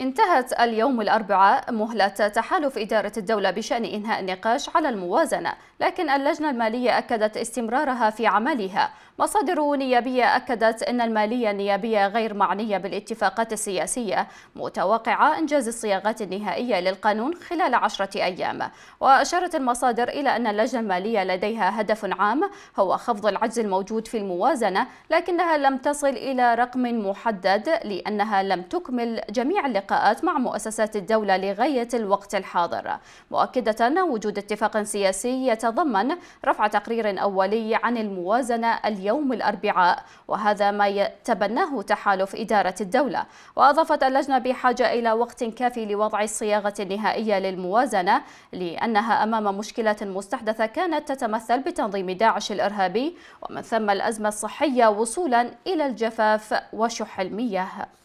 انتهت اليوم الأربعاء مهلة تحالف إدارة الدولة بشأن إنهاء النقاش على الموازنة لكن اللجنة المالية أكدت استمرارها في عملها مصادر نيابية أكدت أن المالية النيابية غير معنية بالاتفاقات السياسية متوقعة إنجاز الصياغات النهائية للقانون خلال عشرة أيام وأشارت المصادر إلى أن اللجنة المالية لديها هدف عام هو خفض العجز الموجود في الموازنة لكنها لم تصل إلى رقم محدد لأنها لم تكمل جميع اللقاءات مع مؤسسات الدولة لغاية الوقت الحاضر مؤكدة وجود اتفاق سياسي يتضمن رفع تقرير أولي عن الموازنة اليوم اليوم الأربعاء وهذا ما تبناه تحالف إدارة الدولة وأضافت اللجنة بحاجة إلى وقت كافي لوضع الصياغة النهائية للموازنة لأنها أمام مشكلة مستحدثة كانت تتمثل بتنظيم داعش الإرهابي ومن ثم الأزمة الصحية وصولا إلى الجفاف وشح المياه